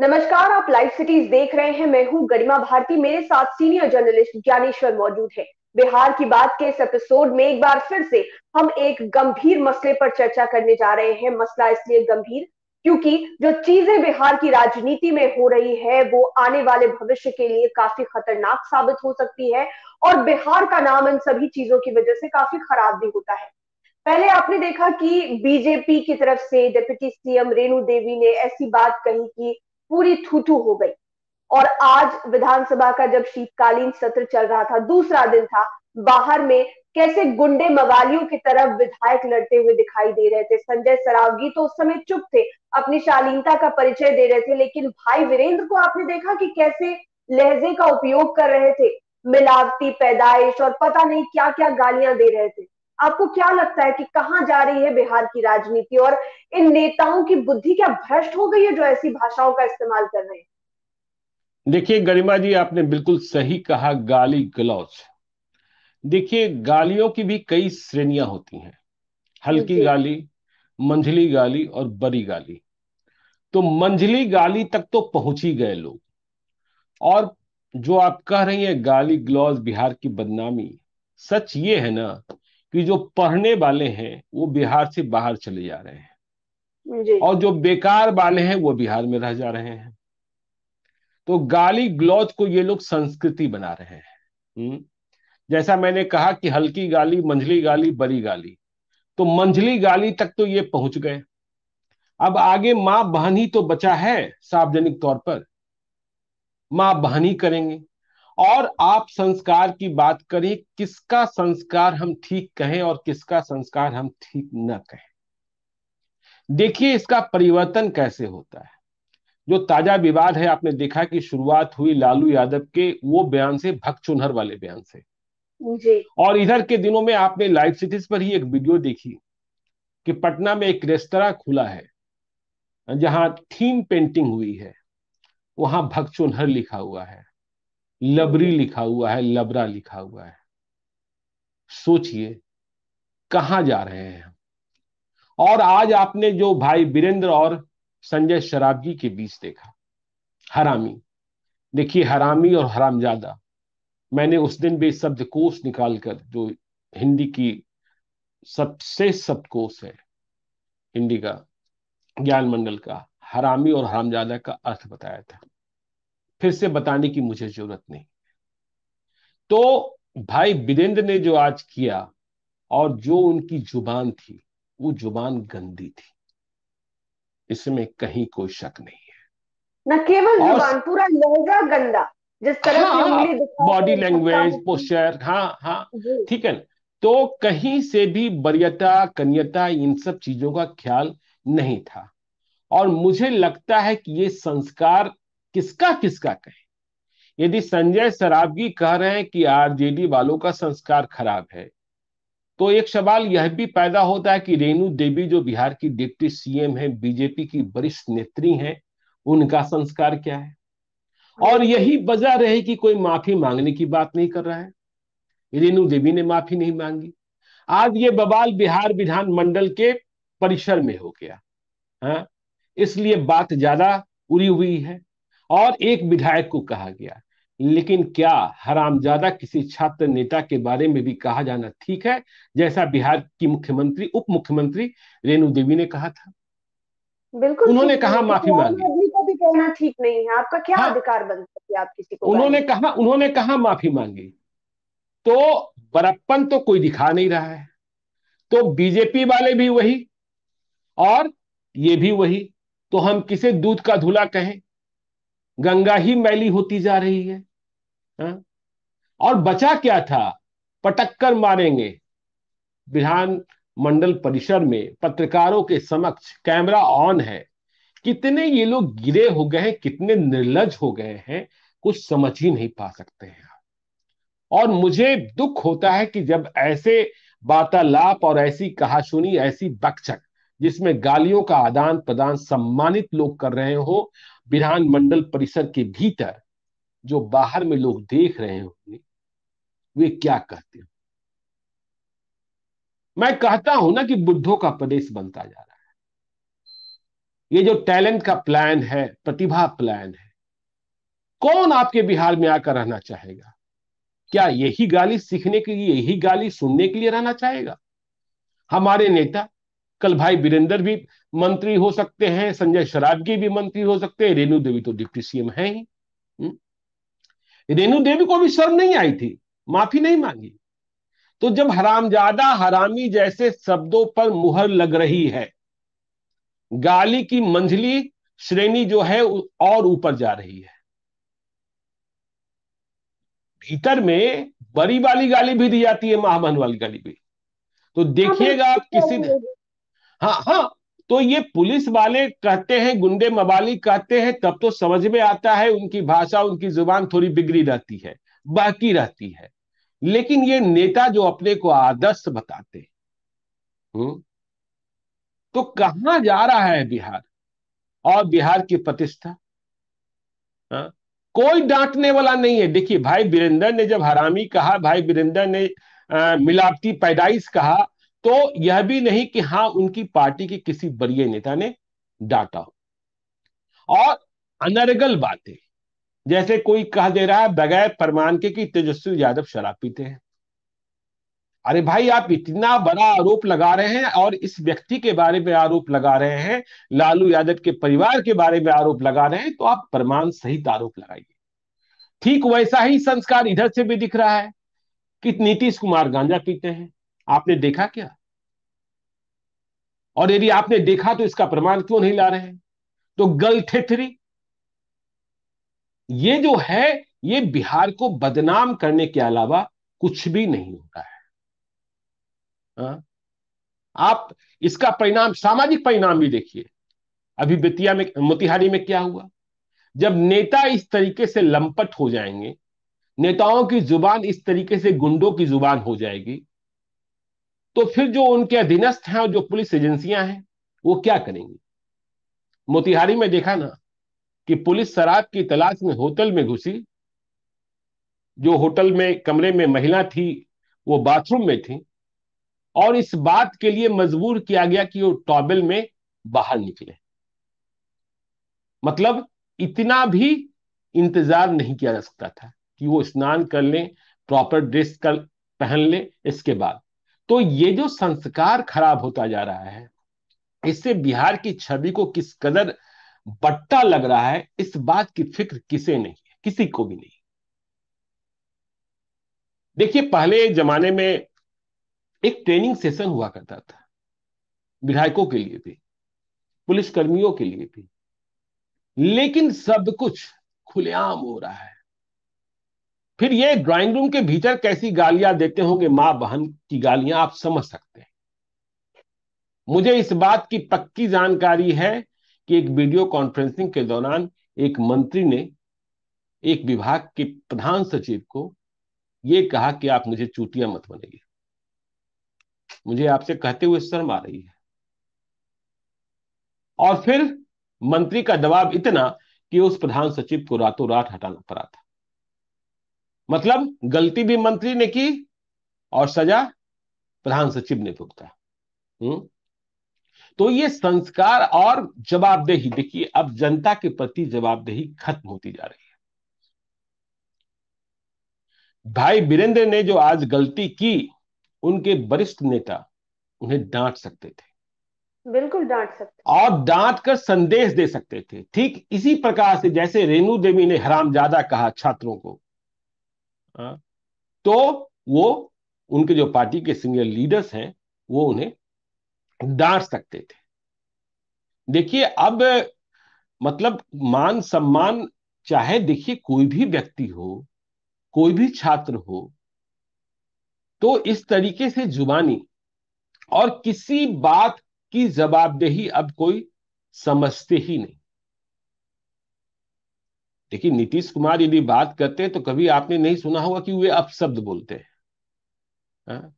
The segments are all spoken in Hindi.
नमस्कार आप लाइव सिटीज देख रहे हैं मैं हूं गरिमा भारती मेरे साथ सीनियर जर्नलिस्ट ज्ञानेश्वर मौजूद है बिहार की बात के इस एपिसोड में एक बार फिर से हम एक गंभीर मसले पर चर्चा करने जा रहे हैं मसला इसलिए गंभीर क्योंकि जो चीजें बिहार की राजनीति में हो रही है वो आने वाले भविष्य के लिए काफी खतरनाक साबित हो सकती है और बिहार का नाम इन सभी चीजों की वजह से काफी खराब भी होता है पहले आपने देखा कि बीजेपी की तरफ से डिप्टी सीएम रेणु देवी ने ऐसी बात कही कि पूरी थूथू हो गई और आज विधानसभा का जब शीतकालीन सत्र चल रहा था दूसरा दिन था बाहर में कैसे गुंडे मवालियों की तरफ विधायक लड़ते हुए दिखाई दे रहे थे संजय सरावगी तो उस समय चुप थे अपनी शालीनता का परिचय दे रहे थे लेकिन भाई वीरेंद्र को आपने देखा कि कैसे लहजे का उपयोग कर रहे थे मिलावटी पैदाइश और पता नहीं क्या क्या गालियां दे रहे थे आपको क्या लगता है कि कहाँ जा रही है बिहार की राजनीति और इन नेताओं की बुद्धि क्या भ्रष्ट हो गई है जो ऐसी भाषाओं का इस्तेमाल कर रहे हैं देखिए गरिमा जी आपने बिल्कुल सही कहा गाली गलौज देखिए गालियों की भी कई श्रेणियां होती हैं हल्की गाली मंझली गाली और बड़ी गाली तो मंझली गाली तक तो पहुंच ही गए लोग और जो आप कह रही हैं गाली ग्लॉज बिहार की बदनामी सच ये है ना कि जो पढ़ने वाले हैं वो बिहार से बाहर चले जा रहे हैं और जो बेकार वाले हैं वो बिहार में रह जा रहे हैं तो गाली ग्लौज को ये लोग संस्कृति बना रहे हैं हम्म। जैसा मैंने कहा कि हल्की गाली मंझली गाली बड़ी गाली तो मंझली गाली तक तो ये पहुंच गए अब आगे मां बहन ही तो बचा है सार्वजनिक तौर पर मां बहन ही करेंगे और आप संस्कार की बात करें किसका संस्कार हम ठीक कहें और किसका संस्कार हम ठीक न कहें देखिए इसका परिवर्तन कैसे होता है जो ताजा विवाद है आपने देखा कि शुरुआत हुई लालू यादव के वो बयान से भक् चुनहर वाले बयान से और इधर के दिनों में आपने लाइव सिटीज पर ही एक वीडियो देखी कि पटना में एक रेस्तरा खुला है जहां थीम पेंटिंग हुई है वहां भक् चुनहर लिखा हुआ है लबरी लिखा हुआ है लबरा लिखा हुआ है सोचिए कहा जा रहे हैं हम और आज आपने जो भाई बीरेंद्र और संजय जी के बीच देखा हरामी देखिए हरामी और हरामजादा मैंने उस दिन भी शब्द कोश निकालकर जो हिंदी की सबसे शब्दकोश है हिंदी का ज्ञान मंडल का हरामी और हरामजादा का अर्थ बताया था फिर से बताने की मुझे जरूरत नहीं तो भाई बीरेंद्र ने जो आज किया और जो उनकी जुबान थी वो जुबान गंदी थी इसमें कहीं कोई शक नहीं है न केवल जुबान पूरा लहजा गंदा जिस तरह हाँ, बॉडी लैंग्वेज पोस्चर हाँ हाँ ठीक है ना तो कहीं से भी वरीयता कन्यता इन सब चीजों का ख्याल नहीं था और मुझे लगता है कि ये संस्कार किसका किसका कहे यदि संजय सराबगी कह रहे हैं कि आरजेडी वालों का संस्कार खराब है तो एक सवाल यह भी पैदा होता है कि रेणु देवी जो बिहार की डिप्टी सीएम है बीजेपी की वरिष्ठ नेत्री हैं उनका संस्कार क्या है और यही वजह रहे कि कोई माफी मांगने की बात नहीं कर रहा है रेणु देवी ने माफी नहीं मांगी आज ये बवाल बिहार विधानमंडल के परिसर में हो गया हाँ इसलिए बात ज्यादा उड़ी हुई है और एक विधायक को कहा गया लेकिन क्या हरामजादा किसी छात्र नेता के बारे में भी कहा जाना ठीक है जैसा बिहार की मुख्यमंत्री उप मुख्यमंत्री रेणु देवी ने कहा था बिल्कुल उन्होंने कहा माफी मांगी कहना ठीक नहीं है आपका क्या हाँ, अधिकार बन सकती आप किसी को उन्होंने कहा उन्होंने कहा माफी मांगी तो बरप्पन तो कोई दिखा नहीं रहा है तो बीजेपी वाले भी वही और ये भी वही तो हम किसे दूध का धुला कहें गंगा ही मैली होती जा रही है हा? और बचा क्या था पटक्कर मारेंगे विधान मंडल परिसर में पत्रकारों के समक्ष कैमरा ऑन है कितने ये लोग गिरे हो गए हैं कितने निर्लज हो गए हैं कुछ समझ ही नहीं पा सकते हैं और मुझे दुख होता है कि जब ऐसे वार्तालाप और ऐसी कहासुनी ऐसी बकचक जिसमें गालियों का आदान प्रदान सम्मानित लोग कर रहे हो विधानमंडल परिसर के भीतर जो बाहर में लोग देख रहे होंगे वे क्या कहते हो मैं कहता हूं ना कि बुद्धों का प्रदेश बनता जा रहा है ये जो टैलेंट का प्लान है प्रतिभा प्लान है कौन आपके बिहार में आकर रहना चाहेगा क्या यही गाली सीखने के लिए यही गाली सुनने के लिए रहना चाहेगा हमारे नेता कल भाई वीरेंद्र भी मंत्री हो सकते हैं संजय शराबगी भी मंत्री हो सकते हैं रेणु देवी तो डिप्टी सीएम है ही हम्म? रेणु देवी को भी शर्म नहीं आई थी माफी नहीं मांगी तो जब हरामजादा हरामी जैसे शब्दों पर मुहर लग रही है गाली की मंझली श्रेणी जो है और ऊपर जा रही है भीतर में बड़ी वाली गाली भी दी जाती है महामहन वाली गाली भी तो हाँ, देखिएगा किसी हाँ हाँ तो ये पुलिस वाले कहते हैं गुंडे मवाली कहते हैं तब तो समझ में आता है उनकी भाषा उनकी जुबान थोड़ी बिगड़ी रहती है बाकी रहती है लेकिन ये नेता जो अपने को आदर्श बताते हैं हम्म, तो कहा जा रहा है बिहार और बिहार की प्रतिष्ठा हाँ, कोई डांटने वाला नहीं है देखिए भाई बीरेंद्र ने जब हरामी कहा भाई बीरेंद्र ने मिलावटी पैदाइश कहा तो यह भी नहीं कि हाँ उनकी पार्टी के किसी बड़े नेता ने डांटा हो और अनर्गल बातें जैसे कोई कह दे रहा है बगैर प्रमाण के कि तेजस्वी यादव शराब पीते हैं अरे भाई आप इतना बड़ा आरोप लगा रहे हैं और इस व्यक्ति के बारे में आरोप लगा रहे हैं लालू यादव के परिवार के बारे में आरोप लगा रहे हैं तो आप प्रमाण सहित आरोप लगाइए ठीक वैसा ही संस्कार इधर से भी दिख रहा है कि नीतीश कुमार गांजा पीते हैं आपने देखा क्या और यदि आपने देखा तो इसका प्रमाण क्यों नहीं ला रहे हैं तो गल थ्री ये जो है ये बिहार को बदनाम करने के अलावा कुछ भी नहीं होता है आ? हाँ? आप इसका परिणाम सामाजिक परिणाम भी देखिए अभी बेतिया में मोतिहारी में क्या हुआ जब नेता इस तरीके से लंपट हो जाएंगे नेताओं की जुबान इस तरीके से गुंडों की जुबान हो जाएगी तो फिर जो उनके अधीनस्थ हैं और जो पुलिस एजेंसियां हैं वो क्या करेंगी मोतिहारी में देखा ना कि पुलिस शराब की तलाश में होटल में घुसी जो होटल में कमरे में महिला थी वो बाथरूम में थी और इस बात के लिए मजबूर किया गया कि वो टॉबल में बाहर निकले मतलब इतना भी इंतजार नहीं किया जा सकता था कि वो स्नान कर लें प्रॉपर ड्रेस कर पहन लें इसके बाद तो ये जो संस्कार खराब होता जा रहा है इससे बिहार की छवि को किस कदर बट्टा लग रहा है इस बात की फिक्र किसे नहीं है किसी को भी नहीं देखिए पहले जमाने में एक ट्रेनिंग सेशन हुआ करता था विधायकों के लिए भी पुलिस कर्मियों के लिए भी लेकिन सब कुछ खुलेआम हो रहा है फिर ये ड्राइंग रूम के भीतर कैसी गालियां देते होंगे मां बहन की गालियां आप समझ सकते हैं मुझे इस बात की पक्की जानकारी है कि एक वीडियो कॉन्फ्रेंसिंग के दौरान एक मंत्री ने एक विभाग के प्रधान सचिव को यह कहा कि आप मुझे चूतिया मत बनेगी मुझे आपसे कहते हुए शर्म आ रही है और फिर मंत्री का दबाव इतना कि उस प्रधान सचिव को रातों रात हटाना पड़ा था मतलब गलती भी मंत्री ने की और सजा प्रधान सचिव ने भुगता हम्म? तो ये संस्कार और जवाबदेही देखिए अब जनता के प्रति जवाबदेही खत्म होती जा रही है भाई वीरेंद्र ने जो आज गलती की उनके वरिष्ठ नेता उन्हें डांट सकते थे बिल्कुल डांट सकते और डांट कर संदेश दे सकते थे ठीक इसी प्रकार से जैसे रेणु देवी ने हराम ज्यादा कहा छात्रों को हाँ। तो वो उनके जो पार्टी के सीनियर लीडर्स हैं वो उन्हें डांट सकते थे देखिए अब मतलब मान सम्मान चाहे देखिए कोई भी व्यक्ति हो कोई भी छात्र हो तो इस तरीके से जुबानी और किसी बात की जवाबदेही अब कोई समझते ही नहीं लेकिन नीतीश कुमार यदि बात करते हैं तो कभी आपने नहीं सुना होगा कि वे अपशब्द बोलते हैं हाँ?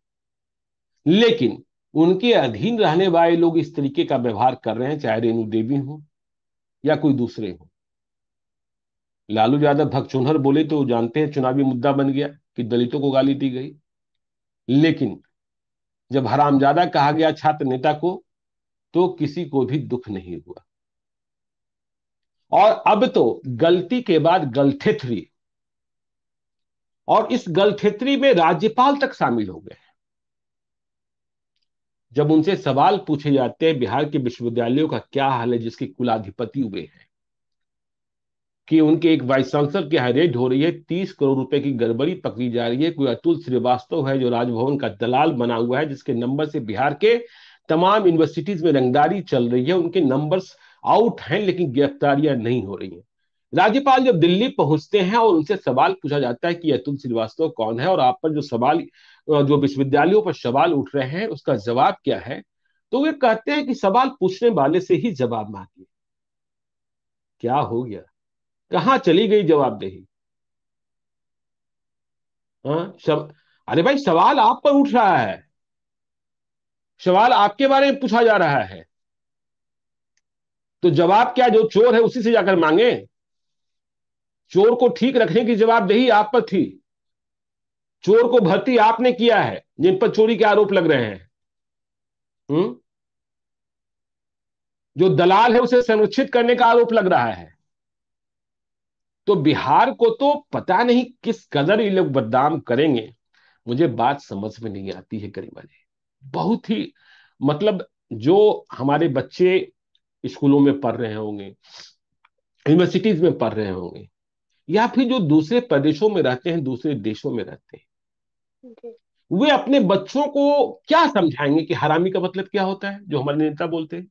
लेकिन उनके अधीन रहने वाले लोग इस तरीके का व्यवहार कर रहे हैं चाहे रेणु देवी हो या कोई दूसरे हो लालू यादव भगचोनहर बोले तो जानते हैं चुनावी मुद्दा बन गया कि दलितों को गाली दी गई लेकिन जब हरामजादा कहा गया छात्र नेता को तो किसी को भी दुख नहीं हुआ और अब तो गलती के बाद गलथित्री और इस गलथित्री में राज्यपाल तक शामिल हो गए जब उनसे सवाल पूछे जाते हैं बिहार के विश्वविद्यालयों का क्या हाल है जिसके कुलाधिपति हुए हैं कि उनके एक वाइस चांसलर की रेड हो रही है तीस करोड़ रुपए की गड़बड़ी पकड़ी जा रही है कोई अतुल श्रीवास्तव है जो राजभवन का दलाल बना हुआ है जिसके नंबर से बिहार के तमाम यूनिवर्सिटीज में रंगदारी चल रही है उनके नंबर्स आउट हैं लेकिन गिरफ्तारियां नहीं हो रही हैं राज्यपाल जब दिल्ली पहुंचते हैं और उनसे सवाल पूछा जाता है कि अतुल श्रीवास्तव कौन है और आप पर जो सवाल जो विश्वविद्यालयों पर सवाल उठ रहे हैं उसका जवाब क्या है तो वे कहते हैं कि सवाल पूछने वाले से ही जवाब मांगिए क्या हो गया कहां चली गई जवाबदेही हाँ, सब अरे भाई सवाल आप पर उठ रहा है सवाल आपके बारे में पूछा जा रहा है तो जवाब क्या जो चोर है उसी से जाकर मांगे चोर को ठीक रखने की जवाबदेही आप पर थी चोर को भर्ती आपने किया है जिन पर चोरी के आरोप लग रहे हैं हुँ? हम्म? जो दलाल है उसे संरक्षित करने का आरोप लग रहा है तो बिहार को तो पता नहीं किस कदर ये लोग बदनाम करेंगे मुझे बात समझ में नहीं आती है करीबा जी बहुत ही मतलब जो हमारे बच्चे स्कूलों में पढ़ रहे होंगे यूनिवर्सिटीज में पढ़ रहे होंगे या फिर जो दूसरे प्रदेशों में रहते हैं दूसरे देशों में रहते हैं वे अपने बच्चों को क्या समझाएंगे कि हरामी का मतलब क्या होता है जो हमारे नेता बोलते हैं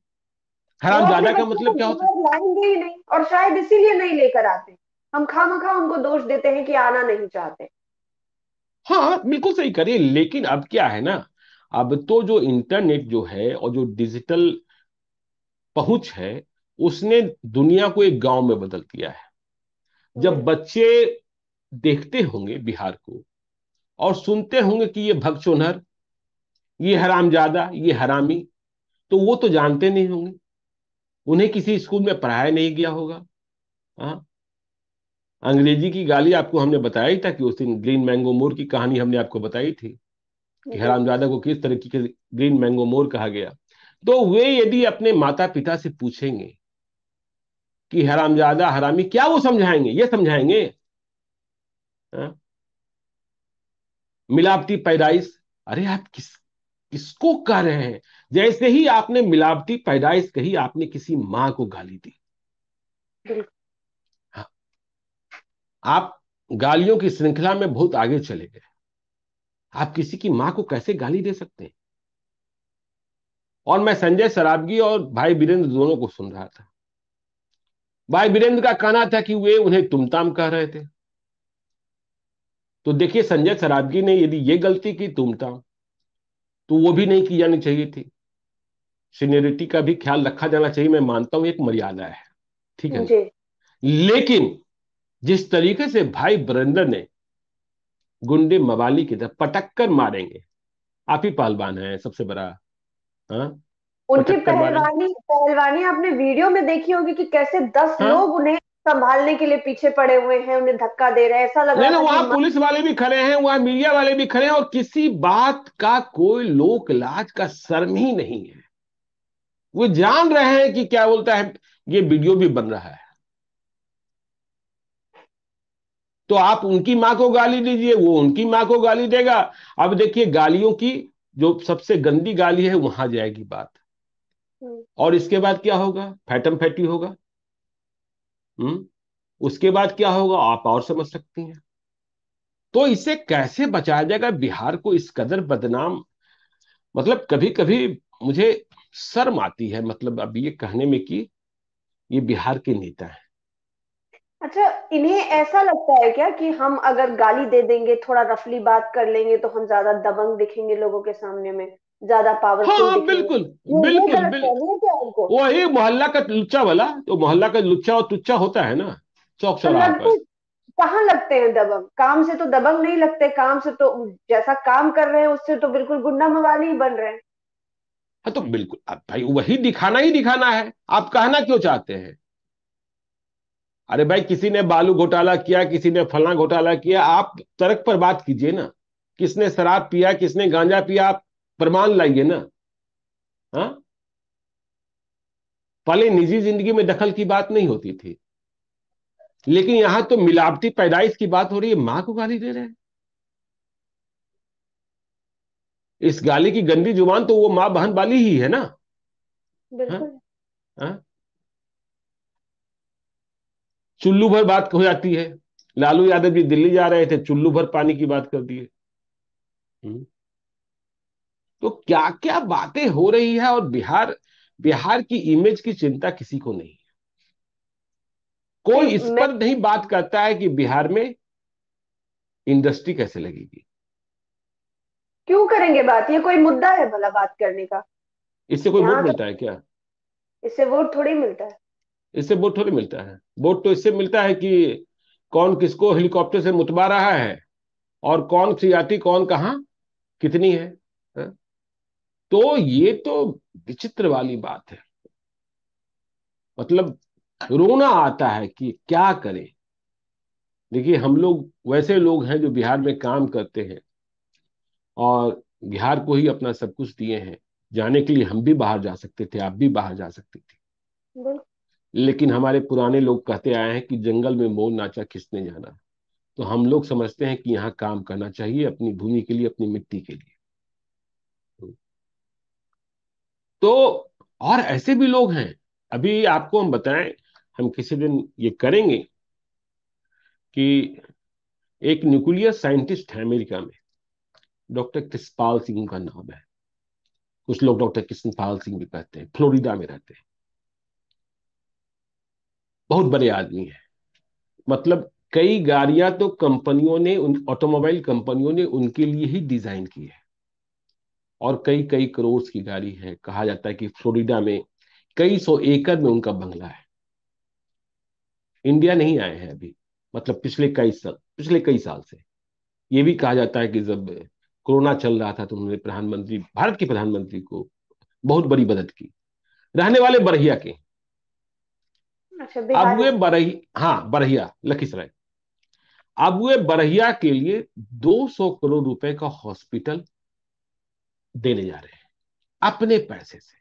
हराम जाना का मतलब क्या होता है लाएंगे ही नहीं और शायद इसीलिए नहीं लेकर आते हम खाम खा उनको दोष देते हैं कि आना नहीं चाहते हाँ बिल्कुल सही करिए लेकिन अब क्या है ना अब तो जो इंटरनेट जो है और जो डिजिटल पहुंच है उसने दुनिया को एक गांव में बदल दिया है जब बच्चे देखते होंगे बिहार को और सुनते होंगे कि ये भगचोनहर ये हरामजादा ये हरामी तो वो तो जानते नहीं होंगे उन्हें किसी स्कूल में पढ़ाया नहीं गया होगा हाँ अंग्रेजी की गाली आपको हमने बताई था कि उस दिन ग्रीन मैंगो मोर की कहानी हमने आपको बताई थी कि हरामजादा को किस तरीके से ग्रीन मैंगो मोर कहा गया तो वे यदि अपने माता पिता से पूछेंगे कि हरामजादा हरामी क्या वो समझाएंगे ये समझाएंगे हाँ? मिलावटी पैदाइश अरे आप किस किसको कह रहे हैं जैसे ही आपने मिलावटी पैदाइश कही आपने किसी मां को गाली दी हाँ। आप गालियों की श्रृंखला में बहुत आगे चले गए आप किसी की मां को कैसे गाली दे सकते हैं और मैं संजय सराबगी और भाई वीरेंद्र दोनों को सुन रहा था भाई वीरेंद्र का कहना था कि वे उन्हें तुमताम कह रहे थे तो देखिए संजय सराबगी ने यदि ये गलती की तुमताम तो वो भी नहीं की जानी चाहिए थी सीनियरिटी का भी ख्याल रखा जाना चाहिए मैं मानता हूं एक मर्यादा है ठीक है लेकिन जिस तरीके से भाई बरेंद्र ने गुंडे मवाली की तरफ पटक कर मारेंगे आप ही पहलवान है सबसे बड़ा हाँ? उनकी पहलवानी पहलवानी आपने वीडियो में देखी होगी कि कैसे दस हा? लोग उन्हें संभालने के लिए पीछे पड़े हुए हैं उन्हें धक्का दे रहे हैं ऐसा लग रहा है था वहाँ पुलिस वाले भी खड़े हैं वहाँ मीडिया वाले भी खड़े हैं और किसी बात का कोई लोक लाज का शर्म ही नहीं है वो जान रहे हैं कि क्या बोलता है ये वीडियो भी बन रहा है तो आप उनकी मां को गाली दीजिए वो उनकी मां को गाली देगा अब देखिए गालियों की जो सबसे गंदी गाली है वहां जाएगी बात हम्म। और इसके बाद क्या होगा फैटम फैटी होगा हम्म उसके बाद क्या होगा आप और समझ सकती हैं तो इसे कैसे बचाया जाएगा बिहार को इस कदर बदनाम मतलब कभी कभी मुझे शर्म आती है मतलब अब ये कहने में कि ये बिहार के नेता है अच्छा इन्हें ऐसा लगता है क्या कि हम अगर गाली दे देंगे थोड़ा रफली बात कर लेंगे तो हम ज्यादा दबंग दिखेंगे लोगों के सामने में ज्यादा पावर हाँ, हाँ, बिल्कुल, बिल्कुल वही मोहल्ला का लुच्चा वाला तो मोहल्ला का लुच्चा और तुच्चा होता है ना चौक तो चौराहा पर कहाँ लगते हैं दबंग काम से तो दबंग नहीं लगते काम से तो जैसा काम कर रहे हैं उससे तो बिल्कुल गुंडा मवाली ही बन रहे हैं हाँ तो बिल्कुल अब भाई वही दिखाना ही दिखाना है आप कहना क्यों चाहते हैं अरे भाई किसी ने बालू घोटाला किया किसी ने फला घोटाला किया आप तर्क पर बात कीजिए ना किसने शराब पिया किसने गांजा पिया आप प्रमाण लाइए ना हा? पहले निजी जिंदगी में दखल की बात नहीं होती थी लेकिन यहां तो मिलावटी पैदाइश की बात हो रही है मां को गाली दे रहे हैं इस गाली की गंदी जुबान तो वो मां बहन वाली ही है ना हाँ? बिल्कुल हाँ? हाँ? चुल्लू भर बात हो जाती है लालू यादव जी दिल्ली जा रहे थे चुल्लू भर पानी की बात कर दी है हम्म। तो क्या क्या बातें हो रही है और बिहार बिहार की इमेज की चिंता किसी को नहीं है कोई इस पर नहीं बात करता है कि बिहार में इंडस्ट्री कैसे लगेगी क्यों करेंगे बात ये कोई मुद्दा है भला बात करने का इससे कोई वोट तो मिलता है क्या इससे वोट थोड़ी मिलता है इससे वोट थोड़ी मिलता है वोट तो इससे मिलता है कि कौन किसको हेलीकॉप्टर से मुतबा रहा है और कौन आती कौन कहाँ कितनी है हाँ? तो ये तो विचित्र वाली बात है मतलब रोना आता है कि क्या करें देखिए हम लोग वैसे लोग हैं जो बिहार में काम करते हैं और बिहार को ही अपना सब कुछ दिए हैं जाने के लिए हम भी बाहर जा सकते थे आप भी बाहर जा सकते थे लेकिन हमारे पुराने लोग कहते आए हैं कि जंगल में मोर नाचा खिसने जाना तो हम लोग समझते हैं कि यहाँ काम करना चाहिए अपनी भूमि के लिए अपनी मिट्टी के लिए तो और ऐसे भी लोग हैं अभी आपको हम बताएं हम किसी दिन ये करेंगे कि एक न्यूक्लियर साइंटिस्ट है अमेरिका में डॉक्टर कृष्णपाल सिंह का नाम है कुछ लोग डॉक्टर कृष्णपाल सिंह भी कहते हैं फ्लोरिडा में रहते हैं बहुत बड़े आदमी हैं मतलब कई गाड़ियां तो कंपनियों ने उन ऑटोमोबाइल कंपनियों ने उनके लिए ही डिजाइन की है और कई कई करोड़ की गाड़ी है कहा जाता है कि फ्लोरिडा में कई सौ एकड़ में उनका बंगला है इंडिया नहीं आए हैं अभी मतलब पिछले कई साल पिछले कई साल से ये भी कहा जाता है कि जब कोरोना चल रहा था तो उन्होंने प्रधानमंत्री भारत के प्रधानमंत्री को बहुत बड़ी मदद की रहने वाले बरहिया के अच्छा, अब हुए बरही हाँ बरहिया लखीसराय अब हुए बरहिया के लिए 200 करोड़ रुपए का हॉस्पिटल देने जा रहे हैं अपने पैसे से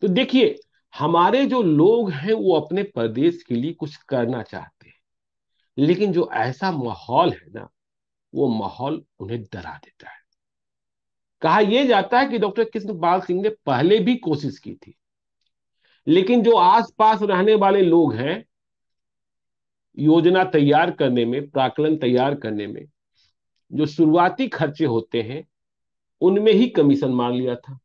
तो देखिए हमारे जो लोग हैं वो अपने प्रदेश के लिए कुछ करना चाहते हैं लेकिन जो ऐसा माहौल है ना वो माहौल उन्हें डरा देता है कहा यह जाता है कि डॉक्टर कृष्ण पाल सिंह ने पहले भी कोशिश की थी लेकिन जो आसपास रहने वाले लोग हैं योजना तैयार करने में प्राकलन तैयार करने में जो शुरुआती खर्चे होते हैं उनमें ही कमीशन मार लिया था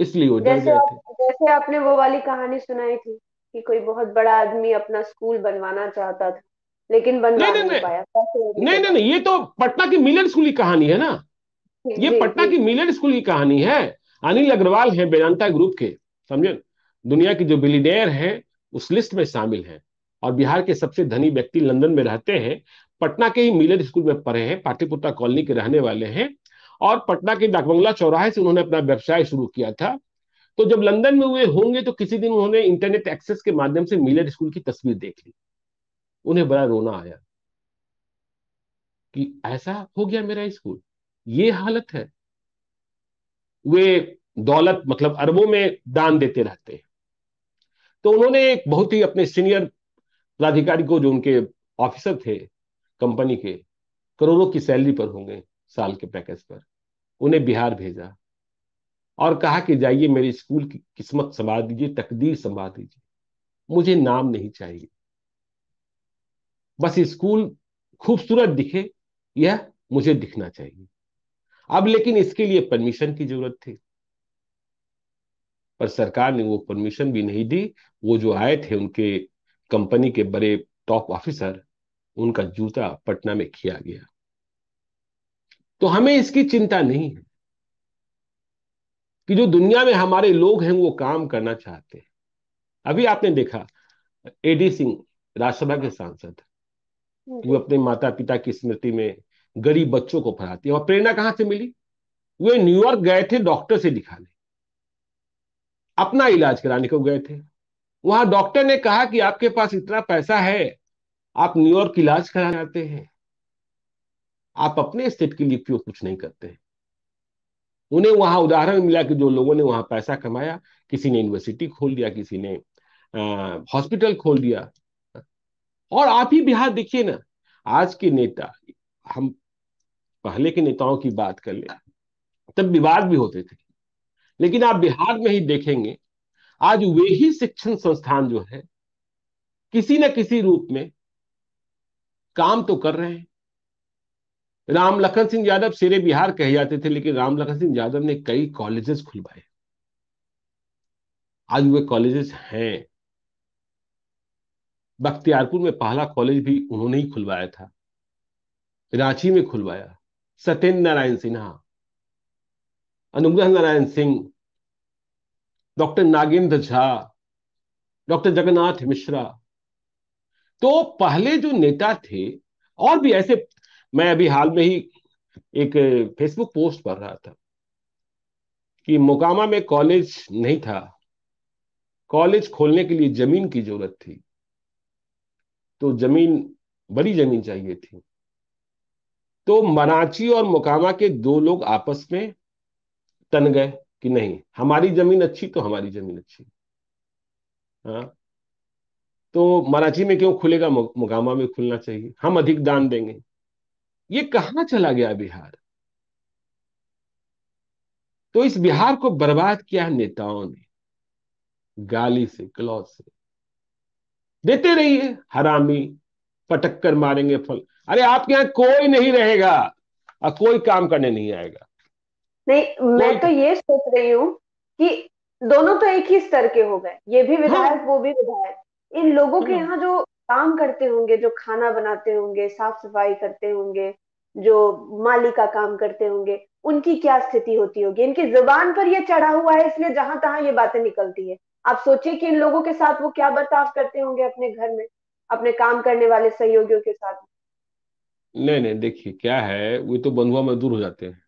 इसलिए जैसे, आप, जैसे आपने वो वाली कहानी सुनाई थी कि कोई बहुत बड़ा आदमी अपना स्कूल बनवाना चाहता था लेकिन बनवा नहीं, नहीं, नहीं पाया नहीं नहीं नहीं ये तो पटना की मिलन स्कूल की कहानी है ना ये पटना की मिलन स्कूल की कहानी है अनिल अग्रवाल है वेदांता ग्रुप के समझे दुनिया के जो बिलीनेयर हैं उस लिस्ट में शामिल हैं और बिहार के सबसे धनी व्यक्ति लंदन में रहते हैं पटना के ही मिलर स्कूल में पढ़े हैं पाटलिपुत्रा कॉलोनी के रहने वाले हैं और पटना के डाकबंगला चौराहे से उन्होंने अपना व्यवसाय शुरू किया था तो जब लंदन में हुए होंगे तो किसी दिन उन्होंने इंटरनेट एक्सेस के माध्यम से मिलर स्कूल की तस्वीर देख ली उन्हें बड़ा रोना आया कि ऐसा हो गया मेरा स्कूल ये हालत है वे दौलत मतलब अरबों में दान देते रहते हैं तो उन्होंने एक बहुत ही अपने सीनियर पदाधिकारी को जो उनके ऑफिसर थे कंपनी के करोड़ों की सैलरी पर होंगे साल के पैकेज पर उन्हें बिहार भेजा और कहा कि जाइए मेरे स्कूल की किस्मत संभाल दीजिए तकदीर संभाल दीजिए मुझे नाम नहीं चाहिए बस स्कूल खूबसूरत दिखे यह मुझे दिखना चाहिए अब लेकिन इसके लिए परमिशन की जरूरत थी पर सरकार ने वो परमिशन भी नहीं दी वो जो आए थे उनके कंपनी के बड़े टॉप ऑफिसर उनका जूता पटना में किया गया तो हमें इसकी चिंता नहीं है कि जो दुनिया में हमारे लोग हैं वो काम करना चाहते हैं अभी आपने देखा एडी सिंह राज्यसभा के सांसद वो अपने माता पिता की स्मृति में गरीब बच्चों को पढ़ाती है और प्रेरणा कहां से मिली वे न्यूयॉर्क गए थे डॉक्टर से दिखाने अपना इलाज कराने को गए थे वहां डॉक्टर ने कहा कि आपके पास इतना पैसा है आप न्यूयॉर्क इलाज कराने आते हैं आप अपने स्टेट के लिए क्यों कुछ नहीं करते उन्हें वहां उदाहरण मिला कि जो लोगों ने वहां पैसा कमाया किसी ने यूनिवर्सिटी खोल दिया किसी ने हॉस्पिटल खोल दिया और आप ही बिहार देखिए ना आज के नेता हम पहले के नेताओं की बात कर ले तब विवाद भी होते थे लेकिन आप बिहार में ही देखेंगे आज वे ही शिक्षण संस्थान जो है किसी न किसी रूप में काम तो कर रहे हैं राम लखन सिंह यादव शेरे बिहार कहे जाते थे लेकिन राम लखन सिंह यादव ने कई कॉलेजेस खुलवाए आज वे कॉलेजेस हैं बख्तियारपुर में पहला कॉलेज भी उन्होंने ही खुलवाया था रांची में खुलवाया सत्येंद्र नारायण सिन्हा अनुग्रह नारायण सिंह डॉक्टर नागेंद्र झा डॉक्टर जगन्नाथ मिश्रा तो पहले जो नेता थे और भी ऐसे मैं अभी हाल में ही एक फेसबुक पोस्ट पढ़ रहा था कि मोकामा में कॉलेज नहीं था कॉलेज खोलने के लिए जमीन की जरूरत थी तो जमीन बड़ी जमीन चाहिए थी तो मराची और मोकामा के दो लोग आपस में तन गए कि नहीं हमारी जमीन अच्छी तो हमारी जमीन अच्छी हाँ तो मराठी में क्यों खुलेगा मुगामा में खुलना चाहिए हम अधिक दान देंगे ये कहाँ चला गया बिहार तो इस बिहार को बर्बाद किया है नेताओं ने गाली से क्लॉथ से देते रहिए हरामी पटक कर मारेंगे फल अरे आपके यहां कोई नहीं रहेगा और कोई काम करने नहीं आएगा नहीं मैं तो ये सोच रही हूँ कि दोनों तो एक ही स्तर के हो गए ये भी हाँ। विधायक हाँ। वो भी विधायक इन लोगों के हम्म। यहाँ जो काम करते होंगे जो खाना बनाते होंगे साफ सफाई करते होंगे जो माली का काम करते होंगे उनकी क्या स्थिति होती होगी इनकी जुबान पर ये चढ़ा हुआ है इसलिए जहां तहां ये बातें निकलती है आप सोचिए कि इन लोगों के साथ वो क्या बर्ताव करते होंगे अपने घर में अपने काम करने वाले सहयोगियों के साथ नहीं नहीं देखिए क्या है वो तो बंधुआ मजदूर हो जाते हैं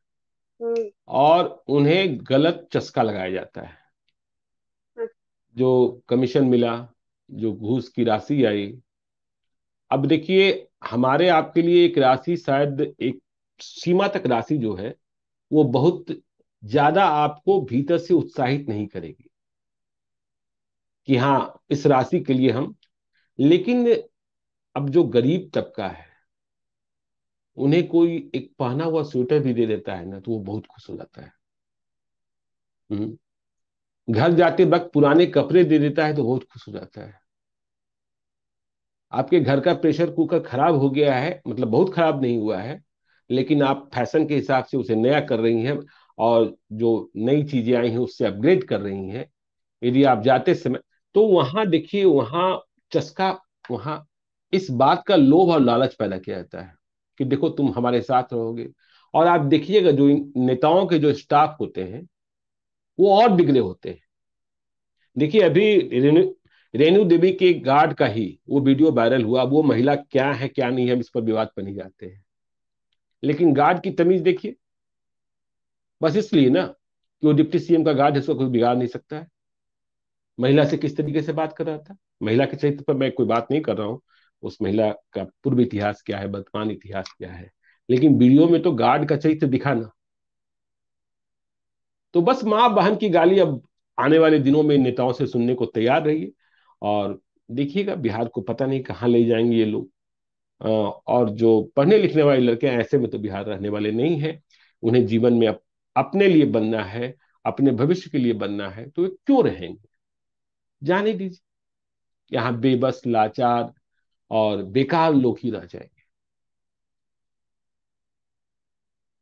और उन्हें गलत चस्का लगाया जाता है जो कमीशन मिला जो घूस की राशि आई अब देखिए हमारे आपके लिए एक राशि शायद एक सीमा तक राशि जो है वो बहुत ज्यादा आपको भीतर से उत्साहित नहीं करेगी कि हाँ इस राशि के लिए हम लेकिन अब जो गरीब तबका है उन्हें कोई एक पहना हुआ स्वेटर भी दे देता है ना तो वो बहुत खुश हो जाता है हम्म। घर जाते वक्त पुराने कपड़े दे देता है तो बहुत खुश हो जाता है आपके घर का प्रेशर कुकर खराब हो गया है मतलब बहुत खराब नहीं हुआ है लेकिन आप फैशन के हिसाब से उसे नया कर रही हैं और जो नई चीजें आई हैं उससे अपग्रेड कर रही हैं यदि आप जाते समय तो वहां देखिए वहां चस्का वहां इस बात का लोभ और लालच पैदा किया जाता है कि देखो तुम हमारे साथ रहोगे और आप देखिएगा जो नेताओं के जो स्टाफ होते हैं वो और बिगड़े होते हैं देखिए अभी रेणु रेणु देवी के गार्ड का ही वो वीडियो वायरल हुआ वो महिला क्या है क्या नहीं है हम इस पर विवाद पर नहीं जाते हैं लेकिन गार्ड की तमीज देखिए बस इसलिए ना कि वो डिप्टी सीएम का गार्ड है उसको कोई बिगाड़ नहीं सकता है महिला से किस तरीके से बात कर रहा था महिला के चरित्र पर मैं कोई बात नहीं कर रहा हूँ उस महिला का पूर्व इतिहास क्या है वर्तमान इतिहास क्या है लेकिन वीडियो में तो गार्ड का चरित्र दिखाना तो बस मां बहन की गाली अब आने वाले दिनों में नेताओं से सुनने को तैयार रहिए और देखिएगा बिहार को पता नहीं कहाँ ले जाएंगे ये लोग और जो पढ़ने लिखने वाले लड़के ऐसे में तो बिहार रहने वाले नहीं है उन्हें जीवन में अप, अपने लिए बनना है अपने भविष्य के लिए बनना है तो वे क्यों रहेंगे जाने दीजिए यहाँ बेबस लाचार और बेकार लोग ही रह जाएंगे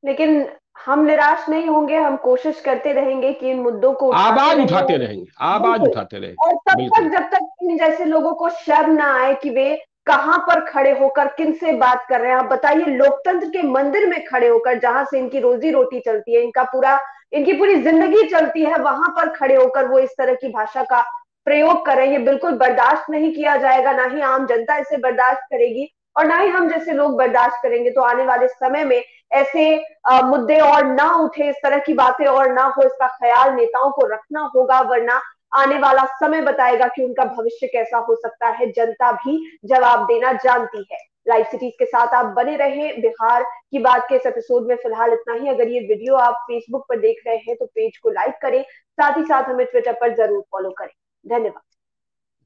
लेकिन हम निराश नहीं होंगे हम कोशिश करते रहेंगे कि इन मुद्दों को आवाज उठाते रहेंगे आवाज उठाते रहेंगे और तब तक जब तक इन जैसे लोगों को शर्म ना आए कि वे कहां पर खड़े होकर किन से बात कर रहे हैं आप बताइए लोकतंत्र के मंदिर में खड़े होकर जहां से इनकी रोजी रोटी चलती है इनका पूरा इनकी पूरी जिंदगी चलती है वहां पर खड़े होकर वो इस तरह की भाषा का प्रयोग करें ये बिल्कुल बर्दाश्त नहीं किया जाएगा ना ही आम जनता इसे बर्दाश्त करेगी और ना ही हम जैसे लोग बर्दाश्त करेंगे तो आने वाले समय में ऐसे आ, मुद्दे और ना उठे इस तरह की बातें और ना हो इसका ख्याल नेताओं को रखना होगा वरना आने वाला समय बताएगा कि उनका भविष्य कैसा हो सकता है जनता भी जवाब देना जानती है लाइव सिटीज के साथ आप बने रहे बिहार की बात के इस एपिसोड में फिलहाल इतना ही अगर ये वीडियो आप फेसबुक पर देख रहे हैं तो पेज को लाइक करें साथ ही साथ हमें ट्विटर पर जरूर फॉलो करें धन्यवाद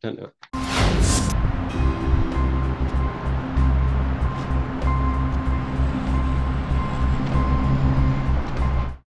धन्यवाद